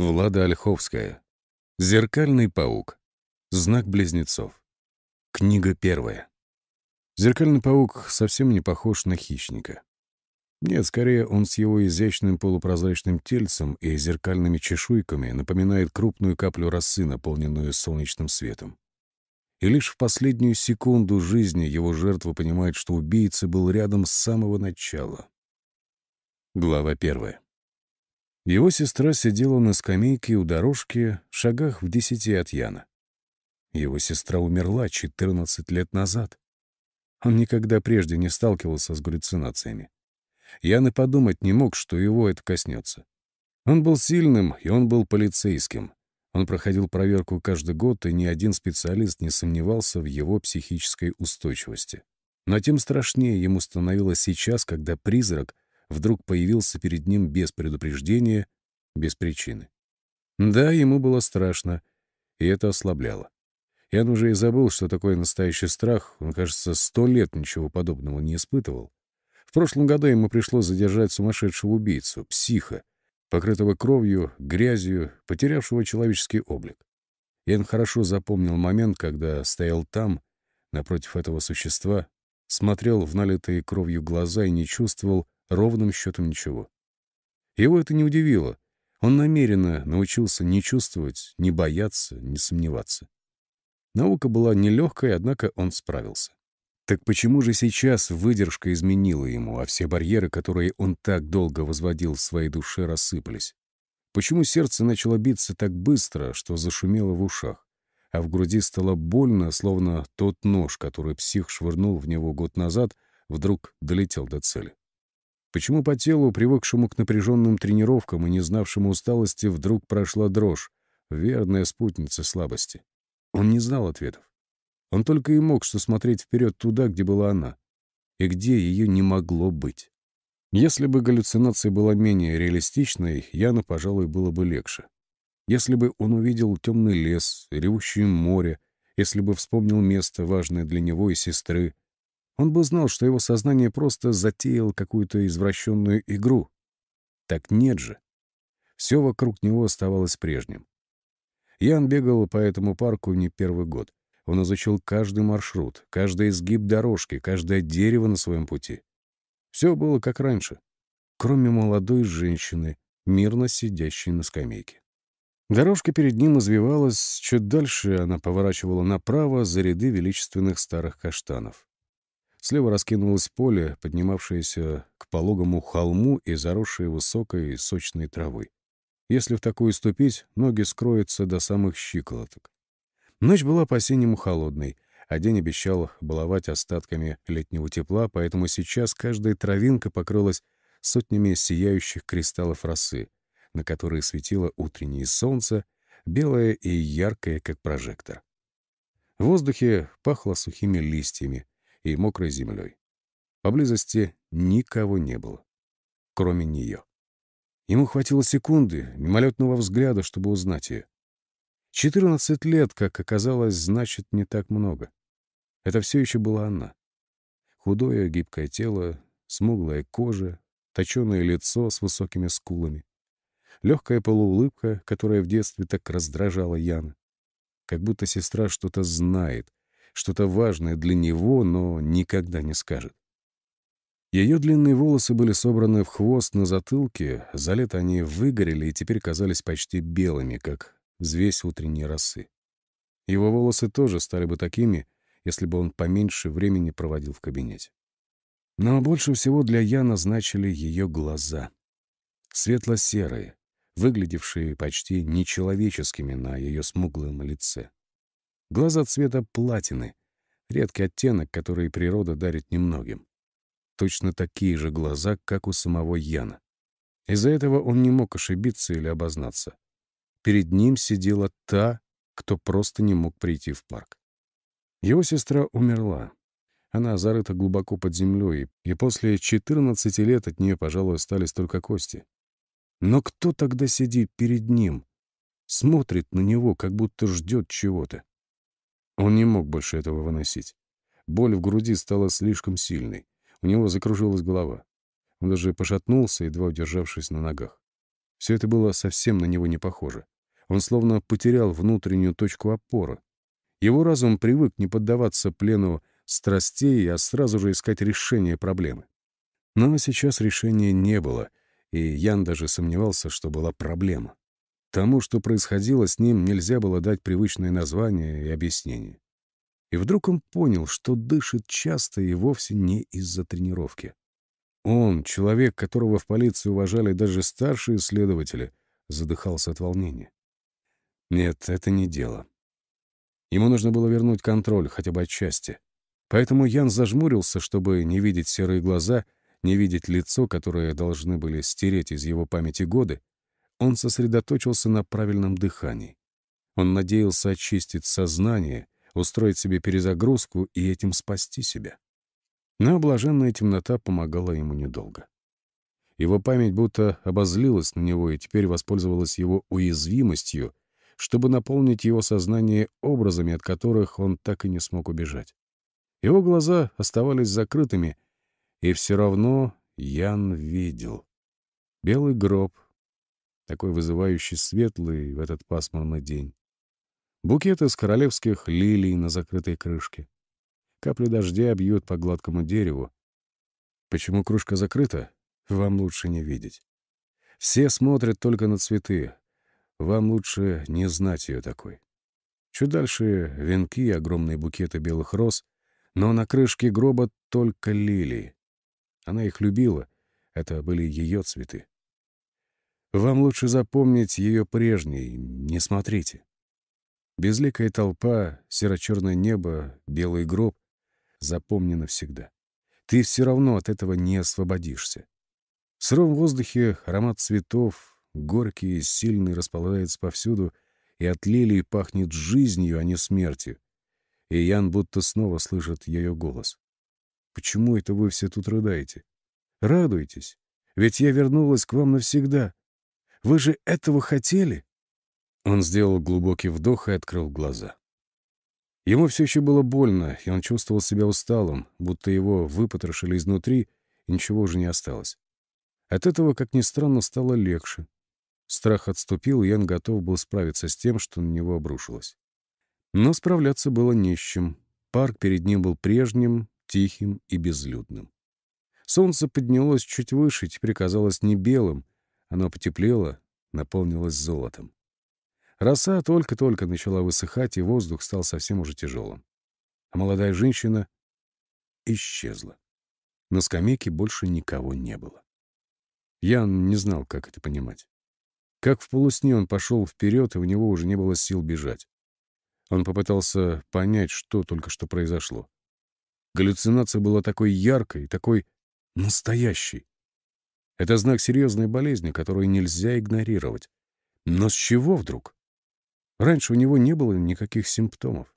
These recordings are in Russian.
Влада Ольховская. «Зеркальный паук. Знак близнецов». Книга первая. Зеркальный паук совсем не похож на хищника. Нет, скорее он с его изящным полупрозрачным тельцем и зеркальными чешуйками напоминает крупную каплю росы, наполненную солнечным светом. И лишь в последнюю секунду жизни его жертва понимает, что убийца был рядом с самого начала. Глава первая. Его сестра сидела на скамейке у дорожки в шагах в десяти от Яна. Его сестра умерла 14 лет назад. Он никогда прежде не сталкивался с галлюцинациями. Ян и подумать не мог, что его это коснется. Он был сильным, и он был полицейским. Он проходил проверку каждый год, и ни один специалист не сомневался в его психической устойчивости. Но тем страшнее ему становилось сейчас, когда призрак — вдруг появился перед ним без предупреждения, без причины. Да, ему было страшно, и это ослабляло. И он уже и забыл, что такое настоящий страх. Он, кажется, сто лет ничего подобного не испытывал. В прошлом году ему пришлось задержать сумасшедшего убийцу, психа, покрытого кровью, грязью, потерявшего человеческий облик. И он хорошо запомнил момент, когда стоял там, напротив этого существа, смотрел в налитые кровью глаза и не чувствовал, ровным счетом ничего. Его это не удивило. Он намеренно научился не чувствовать, не бояться, не сомневаться. Наука была нелегкой, однако он справился. Так почему же сейчас выдержка изменила ему, а все барьеры, которые он так долго возводил в своей душе, рассыпались? Почему сердце начало биться так быстро, что зашумело в ушах, а в груди стало больно, словно тот нож, который псих швырнул в него год назад, вдруг долетел до цели? Почему по телу, привыкшему к напряженным тренировкам и не знавшему усталости, вдруг прошла дрожь, верная спутница слабости? Он не знал ответов. Он только и мог что смотреть вперед туда, где была она, и где ее не могло быть. Если бы галлюцинация была менее реалистичной, Яну, пожалуй, было бы легче. Если бы он увидел темный лес, ревущее море, если бы вспомнил место, важное для него и сестры, он бы знал, что его сознание просто затеял какую-то извращенную игру. Так нет же. Все вокруг него оставалось прежним. Ян бегал по этому парку не первый год. Он изучил каждый маршрут, каждый изгиб дорожки, каждое дерево на своем пути. Все было как раньше, кроме молодой женщины, мирно сидящей на скамейке. Дорожка перед ним извивалась, чуть дальше она поворачивала направо за ряды величественных старых каштанов. Слева раскинулось поле, поднимавшееся к пологому холму и заросшее высокой сочной травой. Если в такую ступить, ноги скроются до самых щиколоток. Ночь была по-синему холодной, а день обещал баловать остатками летнего тепла, поэтому сейчас каждая травинка покрылась сотнями сияющих кристаллов росы, на которые светило утреннее солнце, белое и яркое, как прожектор. В воздухе пахло сухими листьями — и мокрой землей. Поблизости никого не было, кроме нее. Ему хватило секунды, мимолетного взгляда, чтобы узнать ее. 14 лет, как оказалось, значит не так много. Это все еще была она. Худое гибкое тело, смуглая кожа, точеное лицо с высокими скулами. Легкая полуулыбка, которая в детстве так раздражала Яна. Как будто сестра что-то знает, что-то важное для него, но никогда не скажет. Ее длинные волосы были собраны в хвост на затылке, за лето они выгорели и теперь казались почти белыми, как взвесь утренней росы. Его волосы тоже стали бы такими, если бы он поменьше времени проводил в кабинете. Но больше всего для Яна значили ее глаза. Светло-серые, выглядевшие почти нечеловеческими на ее смуглом лице. Глаза цвета платины — редкий оттенок, который природа дарит немногим. Точно такие же глаза, как у самого Яна. Из-за этого он не мог ошибиться или обознаться. Перед ним сидела та, кто просто не мог прийти в парк. Его сестра умерла. Она зарыта глубоко под землей, и после 14 лет от нее, пожалуй, остались только кости. Но кто тогда сидит перед ним? Смотрит на него, как будто ждет чего-то. Он не мог больше этого выносить. Боль в груди стала слишком сильной. У него закружилась голова. Он даже пошатнулся, едва удержавшись на ногах. Все это было совсем на него не похоже. Он словно потерял внутреннюю точку опоры. Его разум привык не поддаваться плену страстей, а сразу же искать решение проблемы. Но сейчас решения не было, и Ян даже сомневался, что была проблема. Тому, что происходило с ним, нельзя было дать привычное название и объяснение. И вдруг он понял, что дышит часто и вовсе не из-за тренировки. Он, человек, которого в полиции уважали даже старшие следователи, задыхался от волнения. Нет, это не дело. Ему нужно было вернуть контроль хотя бы отчасти. Поэтому Ян зажмурился, чтобы не видеть серые глаза, не видеть лицо, которое должны были стереть из его памяти годы, он сосредоточился на правильном дыхании. Он надеялся очистить сознание, устроить себе перезагрузку и этим спасти себя. Но блаженная темнота помогала ему недолго. Его память будто обозлилась на него и теперь воспользовалась его уязвимостью, чтобы наполнить его сознание образами, от которых он так и не смог убежать. Его глаза оставались закрытыми, и все равно Ян видел. Белый гроб такой вызывающий светлый в этот пасмурный день. Букеты с королевских лилий на закрытой крышке. Капли дождя бьют по гладкому дереву. Почему кружка закрыта, вам лучше не видеть. Все смотрят только на цветы. Вам лучше не знать ее такой. Чуть дальше венки и огромные букеты белых роз, но на крышке гроба только лилии. Она их любила, это были ее цветы. Вам лучше запомнить ее прежней, не смотрите. Безликая толпа, серо-черное небо, белый гроб — запомни навсегда. Ты все равно от этого не освободишься. В сыром воздухе аромат цветов, горький и сильный, располагается повсюду, и от лилии пахнет жизнью, а не смертью. И Ян будто снова слышит ее голос. «Почему это вы все тут рыдаете? Радуйтесь, ведь я вернулась к вам навсегда. Вы же этого хотели?» Он сделал глубокий вдох и открыл глаза. Ему все еще было больно, и он чувствовал себя усталым, будто его выпотрошили изнутри, и ничего уже не осталось. От этого, как ни странно, стало легче. Страх отступил, и он готов был справиться с тем, что на него обрушилось. Но справляться было не с чем. Парк перед ним был прежним, тихим и безлюдным. Солнце поднялось чуть выше, и приказалось не белым, оно потеплело, наполнилось золотом. Роса только-только начала высыхать, и воздух стал совсем уже тяжелым. А молодая женщина исчезла. На скамейке больше никого не было. Ян не знал, как это понимать. Как в полусне он пошел вперед, и у него уже не было сил бежать. Он попытался понять, что только что произошло. Галлюцинация была такой яркой, такой настоящей. Это знак серьезной болезни, которую нельзя игнорировать. Но с чего вдруг? Раньше у него не было никаких симптомов.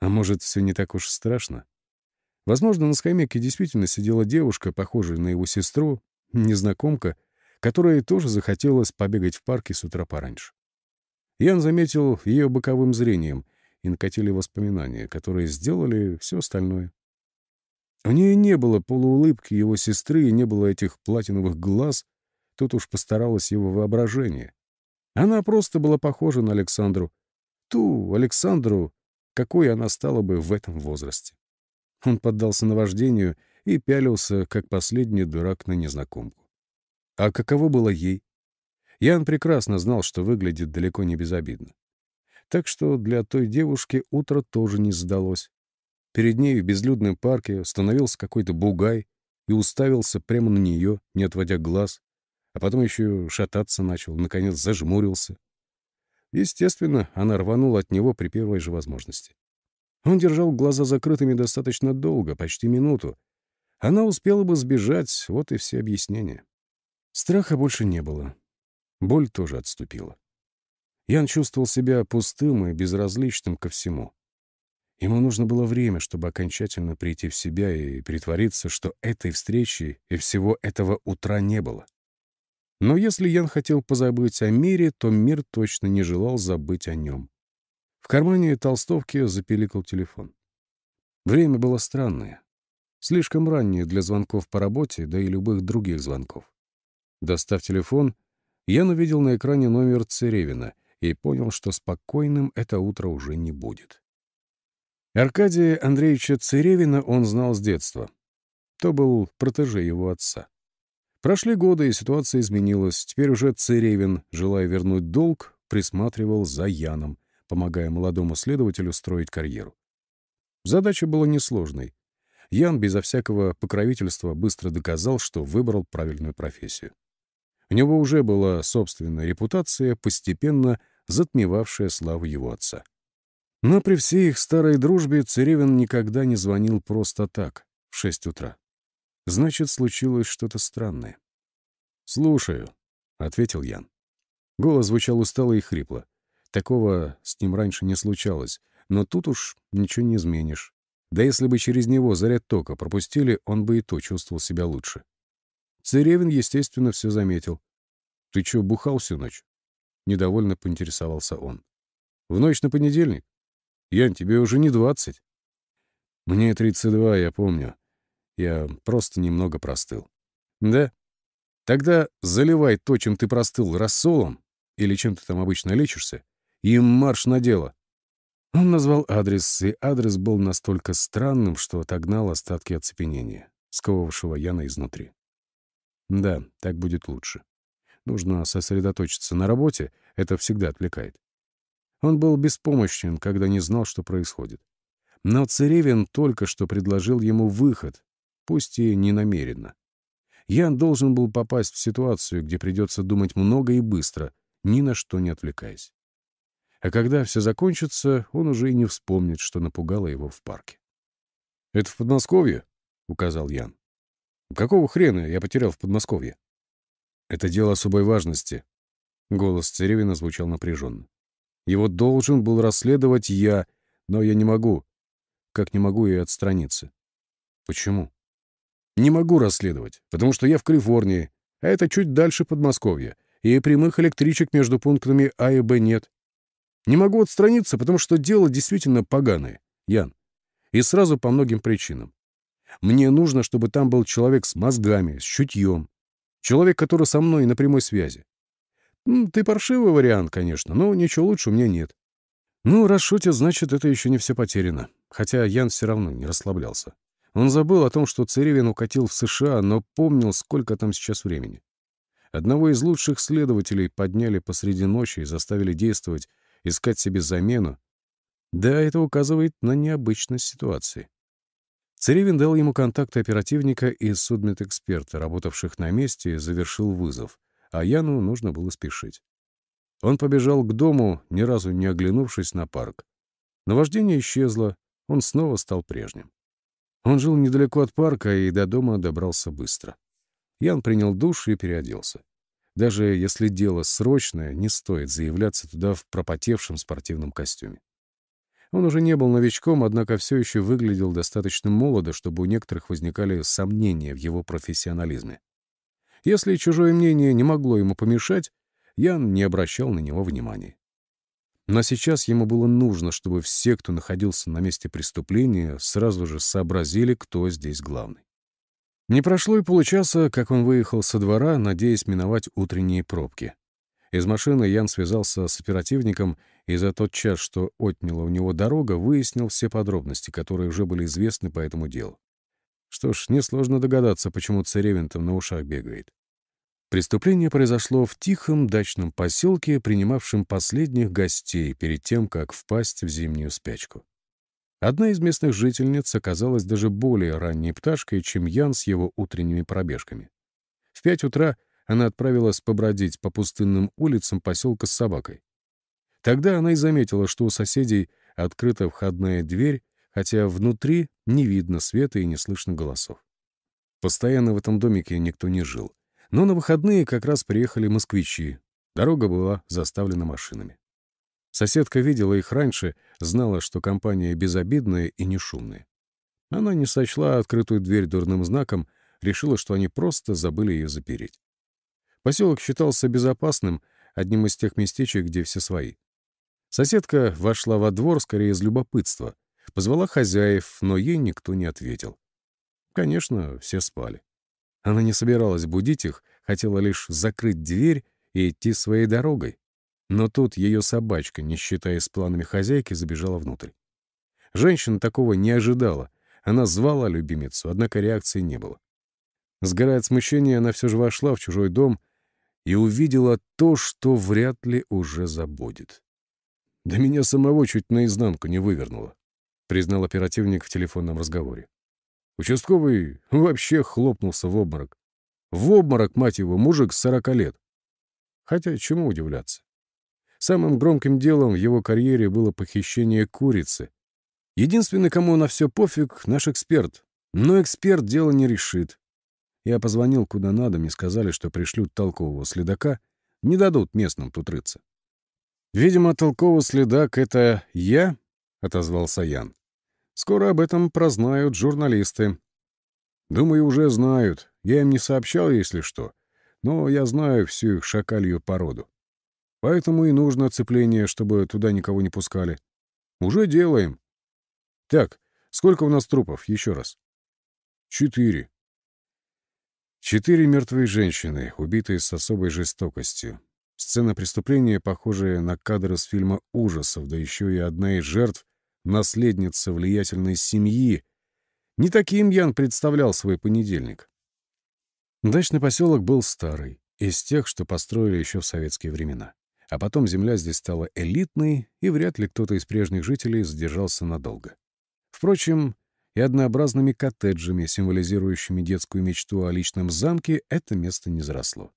А может, все не так уж страшно? Возможно, на скамейке действительно сидела девушка, похожая на его сестру, незнакомка, которая тоже захотелось побегать в парке с утра пораньше. Ян заметил ее боковым зрением, и накатили воспоминания, которые сделали все остальное. У нее не было полуулыбки его сестры и не было этих платиновых глаз, тут уж постаралось его воображение. Она просто была похожа на Александру, ту Александру, какой она стала бы в этом возрасте. Он поддался наваждению и пялился, как последний дурак на незнакомку. А каково было ей? Ян прекрасно знал, что выглядит далеко не безобидно. Так что для той девушки утро тоже не сдалось. Перед ней в безлюдном парке становился какой-то бугай и уставился прямо на нее, не отводя глаз, а потом еще шататься начал, наконец зажмурился. Естественно, она рванула от него при первой же возможности. Он держал глаза закрытыми достаточно долго, почти минуту. Она успела бы сбежать, вот и все объяснения. Страха больше не было. Боль тоже отступила. Ян чувствовал себя пустым и безразличным ко всему. Ему нужно было время, чтобы окончательно прийти в себя и притвориться, что этой встречи и всего этого утра не было. Но если Ян хотел позабыть о мире, то мир точно не желал забыть о нем. В кармане толстовки запиликал телефон. Время было странное. Слишком раннее для звонков по работе, да и любых других звонков. Достав телефон, Ян увидел на экране номер Церевина и понял, что спокойным это утро уже не будет. Аркадия Андреевича Церевина он знал с детства. То был протеже его отца. Прошли годы, и ситуация изменилась. Теперь уже Церевин, желая вернуть долг, присматривал за Яном, помогая молодому следователю строить карьеру. Задача была несложной. Ян безо всякого покровительства быстро доказал, что выбрал правильную профессию. У него уже была собственная репутация, постепенно затмевавшая славу его отца. Но при всей их старой дружбе Церевин никогда не звонил просто так, в шесть утра. Значит, случилось что-то странное. «Слушаю», — ответил Ян. Голос звучал устало и хрипло. Такого с ним раньше не случалось, но тут уж ничего не изменишь. Да если бы через него заряд тока пропустили, он бы и то чувствовал себя лучше. Церевин, естественно, все заметил. «Ты чё, бухал всю ночь?» Недовольно поинтересовался он. «В ночь на понедельник? Ян, тебе уже не двадцать. Мне 32, я помню. Я просто немного простыл. Да? Тогда заливай то, чем ты простыл, рассолом, или чем ты там обычно лечишься, и марш на дело. Он назвал адрес, и адрес был настолько странным, что отогнал остатки оцепенения, сковывавшего Яна изнутри. Да, так будет лучше. Нужно сосредоточиться на работе, это всегда отвлекает. Он был беспомощен, когда не знал, что происходит. Но Церевин только что предложил ему выход, пусть и не намеренно. Ян должен был попасть в ситуацию, где придется думать много и быстро, ни на что не отвлекаясь. А когда все закончится, он уже и не вспомнит, что напугало его в парке. «Это в Подмосковье?» — указал Ян. «Какого хрена я потерял в Подмосковье?» «Это дело особой важности», — голос Церевина звучал напряженно. Его должен был расследовать я, но я не могу. Как не могу и отстраниться. Почему? Не могу расследовать, потому что я в Калифорнии, а это чуть дальше Подмосковья, и прямых электричек между пунктами А и Б нет. Не могу отстраниться, потому что дело действительно поганое, Ян. И сразу по многим причинам. Мне нужно, чтобы там был человек с мозгами, с чутьем. Человек, который со мной на прямой связи. Ты паршивый вариант, конечно, но ничего лучше у меня нет. Ну, раз шутят, значит, это еще не все потеряно. Хотя Ян все равно не расслаблялся. Он забыл о том, что Церевин укатил в США, но помнил, сколько там сейчас времени. Одного из лучших следователей подняли посреди ночи и заставили действовать, искать себе замену. Да, это указывает на необычность ситуации. Церевин дал ему контакты оперативника и судмедэксперта, работавших на месте, и завершил вызов — а Яну нужно было спешить. Он побежал к дому, ни разу не оглянувшись на парк. Наваждение исчезло, он снова стал прежним. Он жил недалеко от парка и до дома добрался быстро. Ян принял душ и переоделся. Даже если дело срочное, не стоит заявляться туда в пропотевшем спортивном костюме. Он уже не был новичком, однако все еще выглядел достаточно молодо, чтобы у некоторых возникали сомнения в его профессионализме. Если чужое мнение не могло ему помешать, Ян не обращал на него внимания. Но сейчас ему было нужно, чтобы все, кто находился на месте преступления, сразу же сообразили, кто здесь главный. Не прошло и получаса, как он выехал со двора, надеясь миновать утренние пробки. Из машины Ян связался с оперативником и за тот час, что отняла у него дорога, выяснил все подробности, которые уже были известны по этому делу. Что ж, несложно догадаться, почему Церевин на ушах бегает. Преступление произошло в тихом дачном поселке, принимавшем последних гостей перед тем, как впасть в зимнюю спячку. Одна из местных жительниц оказалась даже более ранней пташкой, чем Ян с его утренними пробежками. В пять утра она отправилась побродить по пустынным улицам поселка с собакой. Тогда она и заметила, что у соседей открыта входная дверь, хотя внутри не видно света и не слышно голосов. Постоянно в этом домике никто не жил. Но на выходные как раз приехали москвичи. Дорога была заставлена машинами. Соседка видела их раньше, знала, что компания безобидная и не шумная. Она не сочла открытую дверь дурным знаком, решила, что они просто забыли ее запереть. Поселок считался безопасным, одним из тех местечек, где все свои. Соседка вошла во двор скорее из любопытства — Позвала хозяев, но ей никто не ответил. Конечно, все спали. Она не собиралась будить их, хотела лишь закрыть дверь и идти своей дорогой. Но тут ее собачка, не считаясь планами хозяйки, забежала внутрь. Женщина такого не ожидала. Она звала любимицу, однако реакции не было. Сгорая от смущения, она все же вошла в чужой дом и увидела то, что вряд ли уже забудет. Да меня самого чуть наизнанку не вывернуло признал оперативник в телефонном разговоре. Участковый вообще хлопнулся в обморок. В обморок, мать его, мужик с сорока лет. Хотя чему удивляться? Самым громким делом в его карьере было похищение курицы. Единственный, кому на все пофиг, наш эксперт. Но эксперт дело не решит. Я позвонил куда надо, мне сказали, что пришлют толкового следака, не дадут местным тут рыться. «Видимо, толковый следак — это я?» — отозвался Ян. Скоро об этом прознают журналисты. Думаю, уже знают. Я им не сообщал, если что. Но я знаю всю их шакалью породу. Поэтому и нужно оцепление, чтобы туда никого не пускали. Уже делаем. Так, сколько у нас трупов? Еще раз. Четыре. Четыре мертвые женщины, убитые с особой жестокостью. Сцена преступления, похожая на кадры с фильма ужасов, да еще и одна из жертв наследница влиятельной семьи. Не таким Ян представлял свой понедельник. Дачный поселок был старый, из тех, что построили еще в советские времена. А потом земля здесь стала элитной, и вряд ли кто-то из прежних жителей задержался надолго. Впрочем, и однообразными коттеджами, символизирующими детскую мечту о личном замке, это место не заросло.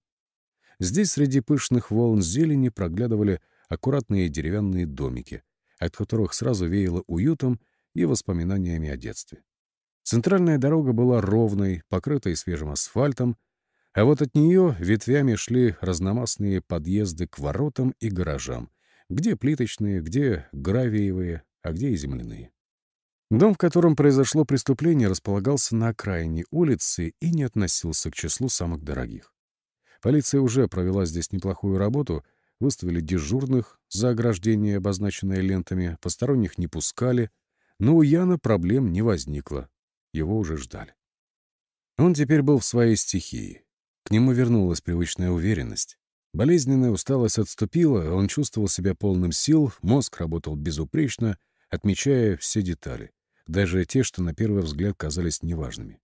Здесь среди пышных волн зелени проглядывали аккуратные деревянные домики, от которых сразу веяло уютом и воспоминаниями о детстве. Центральная дорога была ровной, покрытой свежим асфальтом, а вот от нее ветвями шли разномастные подъезды к воротам и гаражам, где плиточные, где гравиевые, а где и земляные. Дом, в котором произошло преступление, располагался на окраине улицы и не относился к числу самых дорогих. Полиция уже провела здесь неплохую работу, Выставили дежурных за ограждение, обозначенное лентами, посторонних не пускали, но у Яна проблем не возникло. Его уже ждали. Он теперь был в своей стихии. К нему вернулась привычная уверенность. Болезненная усталость отступила, он чувствовал себя полным сил, мозг работал безупречно, отмечая все детали, даже те, что на первый взгляд казались неважными.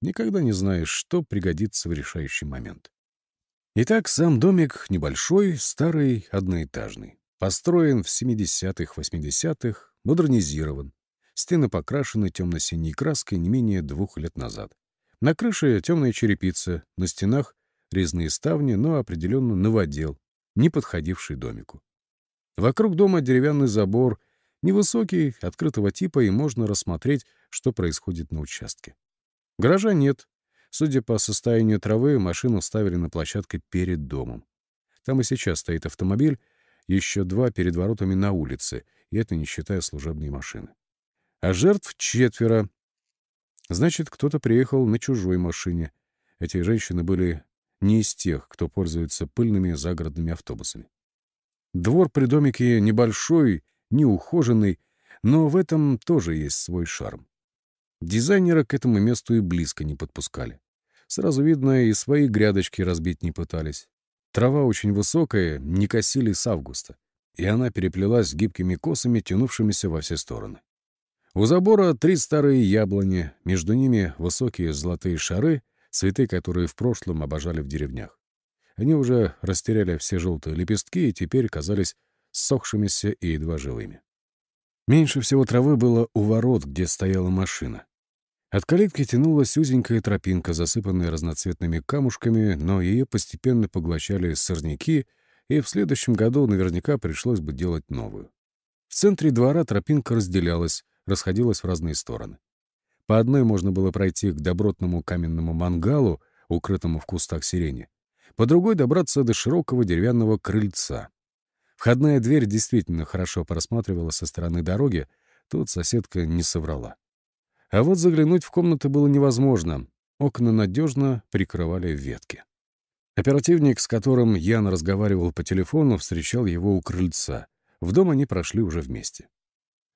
Никогда не знаешь, что пригодится в решающий момент. Итак, сам домик небольшой, старый, одноэтажный. Построен в 70-х-80-х, модернизирован. Стены покрашены темно-синей краской не менее двух лет назад. На крыше темная черепица, на стенах резные ставни, но определенно новодел, не подходивший домику. Вокруг дома деревянный забор, невысокий, открытого типа, и можно рассмотреть, что происходит на участке. Гаража нет, Судя по состоянию травы, машину ставили на площадке перед домом. Там и сейчас стоит автомобиль, еще два перед воротами на улице, и это не считая служебной машины. А жертв четверо. Значит, кто-то приехал на чужой машине. Эти женщины были не из тех, кто пользуется пыльными загородными автобусами. Двор при домике небольшой, неухоженный, но в этом тоже есть свой шарм. Дизайнера к этому месту и близко не подпускали. Сразу видно, и свои грядочки разбить не пытались. Трава очень высокая, не косили с августа, и она переплелась с гибкими косами, тянувшимися во все стороны. У забора три старые яблони, между ними высокие золотые шары, цветы, которые в прошлом обожали в деревнях. Они уже растеряли все желтые лепестки и теперь казались ссохшимися и едва живыми. Меньше всего травы было у ворот, где стояла машина. От калитки тянулась узенькая тропинка, засыпанная разноцветными камушками, но ее постепенно поглощали сорняки, и в следующем году наверняка пришлось бы делать новую. В центре двора тропинка разделялась, расходилась в разные стороны. По одной можно было пройти к добротному каменному мангалу, укрытому в кустах сирени, по другой добраться до широкого деревянного крыльца. Входная дверь действительно хорошо просматривала со стороны дороги, тут соседка не соврала. А вот заглянуть в комнаты было невозможно. Окна надежно прикрывали ветки. Оперативник, с которым Ян разговаривал по телефону, встречал его у крыльца. В дом они прошли уже вместе.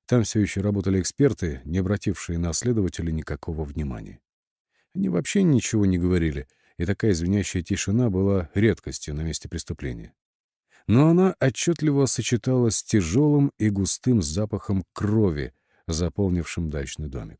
Там все еще работали эксперты, не обратившие на следователя никакого внимания. Они вообще ничего не говорили, и такая извиняющая тишина была редкостью на месте преступления. Но она отчетливо сочеталась с тяжелым и густым запахом крови, заполнившим дачный домик.